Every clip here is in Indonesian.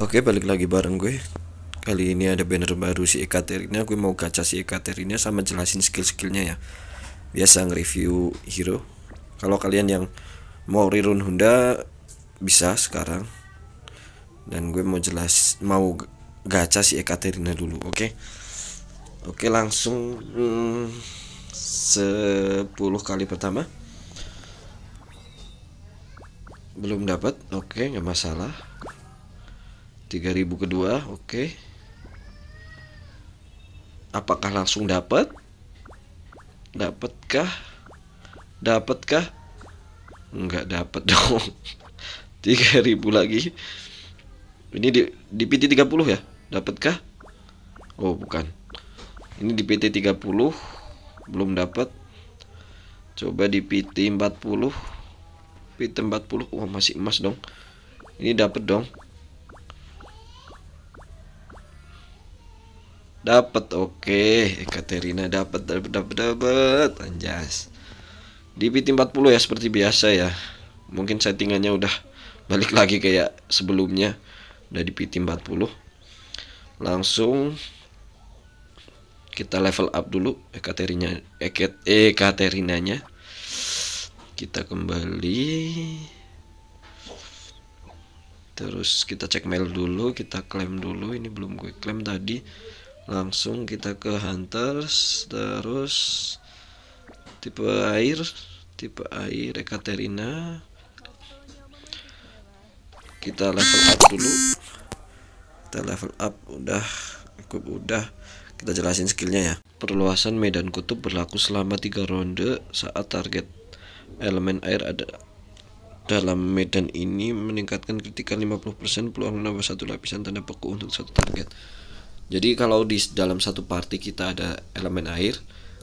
Oke balik lagi bareng gue Kali ini ada banner baru si Ekaterina Gue mau gacha si Ekaterina sama jelasin skill-skillnya ya Biasa nge-review hero Kalau kalian yang mau rerun Honda Bisa sekarang Dan gue mau jelas Mau gacha si Ekaterina dulu Oke Oke langsung hmm, 10 kali pertama Belum dapat Oke nggak masalah 3000 kedua oke okay. apakah langsung dapat dapatkah dapatkah Enggak dapat dong 3000 lagi ini di, di PT 30 ya dapatkah oh bukan ini di PT 30 belum dapat coba di PT 40 PT 40 wah oh, masih emas dong ini dapat dong Dapat oke, okay. Ekaterina dapat dapat dapat dapat anjas. Di PT 40 ya seperti biasa ya. Mungkin settingannya udah balik lagi kayak sebelumnya udah di PT 40. Langsung kita level up dulu Ekaterina Eket Ekaterinanya. Kita kembali Terus kita cek mail dulu, kita klaim dulu. Ini belum gue klaim tadi langsung kita ke hunters terus tipe air tipe air Ekaterina kita level up dulu kita level up udah cukup udah kita jelasin skillnya ya perluasan medan kutub berlaku selama tiga ronde saat target elemen air ada dalam medan ini meningkatkan kritikal 50% peluang menambah satu lapisan tanda beku untuk satu target jadi kalau di dalam satu parti kita ada elemen air,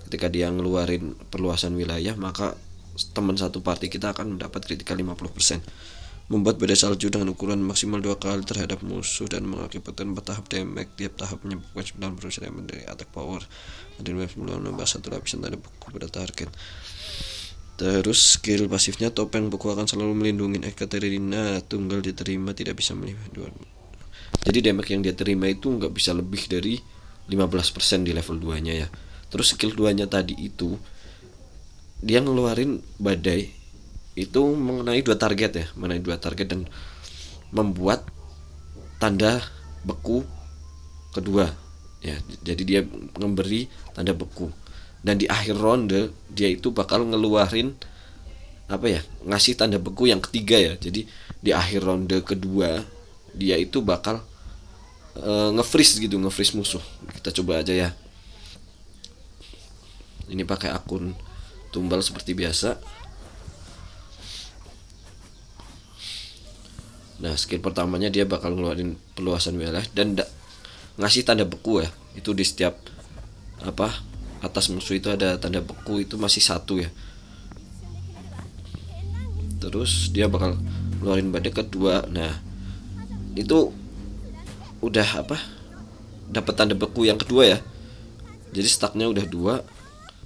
ketika dia ngeluarin perluasan wilayah, maka teman satu parti kita akan mendapat kritikal 50%. Membuat beda salju dengan ukuran maksimal dua kali terhadap musuh dan mengakibatkan bertahap damage tiap tahap menyebabkan 90% elemen dari attack power dan menambah satu lapisan tanda buku pada target. Terus skill pasifnya topeng buku akan selalu melindungi Ekaterina tunggal diterima tidak bisa melihat dua jadi damage yang dia terima itu nggak bisa lebih dari 15% di level 2 nya ya terus skill 2 nya tadi itu dia ngeluarin badai itu mengenai dua target ya mengenai dua target dan membuat tanda beku kedua ya jadi dia memberi tanda beku dan di akhir ronde dia itu bakal ngeluarin apa ya ngasih tanda beku yang ketiga ya jadi di akhir ronde kedua dia itu bakal e, nge-freeze gitu, nge-freeze musuh. Kita coba aja ya. Ini pakai akun tumbal seperti biasa. Nah, skill pertamanya dia bakal ngeluarin peluasan wilayah dan ngasih tanda beku ya. Itu di setiap apa? Atas musuh itu ada tanda beku itu masih satu ya. Terus dia bakal ngeluarin badai kedua. Nah, itu udah apa dapat tanda beku yang kedua ya jadi stacknya udah dua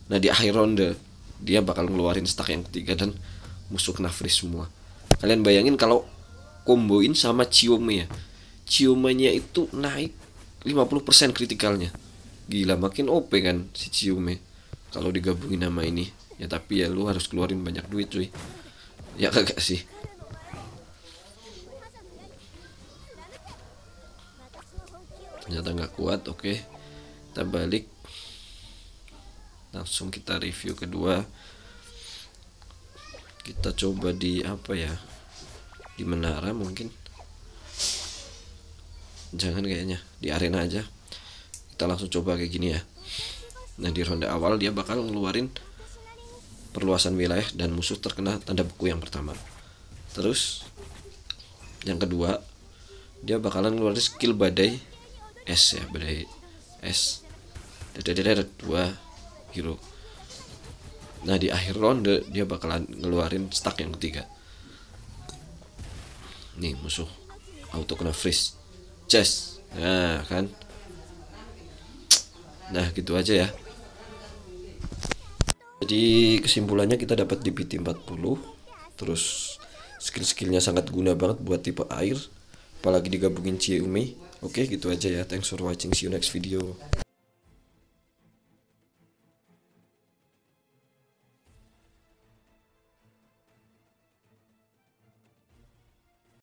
nah di akhir ronde dia bakal ngeluarin stack yang ketiga dan musuh kena freeze semua kalian bayangin kalau comboin sama Ciume ya Ciumenya itu naik 50% kritikalnya gila makin OP kan si Ciume kalau digabungin nama ini ya tapi ya lu harus keluarin banyak duit cuy ya kagak sih ternyata nggak kuat oke okay. kita balik langsung kita review kedua kita coba di apa ya di menara mungkin jangan kayaknya di arena aja kita langsung coba kayak gini ya nah di ronde awal dia bakal ngeluarin perluasan wilayah dan musuh terkena tanda beku yang pertama terus yang kedua dia bakalan ngeluarin skill badai S ya berarti S dua hero nah di akhir ronde dia bakalan ngeluarin stack yang ketiga nih musuh auto kena freeze chest nah kan nah gitu aja ya jadi kesimpulannya kita dapat di PT 40 terus skill-skillnya sangat guna banget buat tipe air apalagi digabungin Ciumi Oke, okay, gitu aja ya. Thanks for watching. See you next video.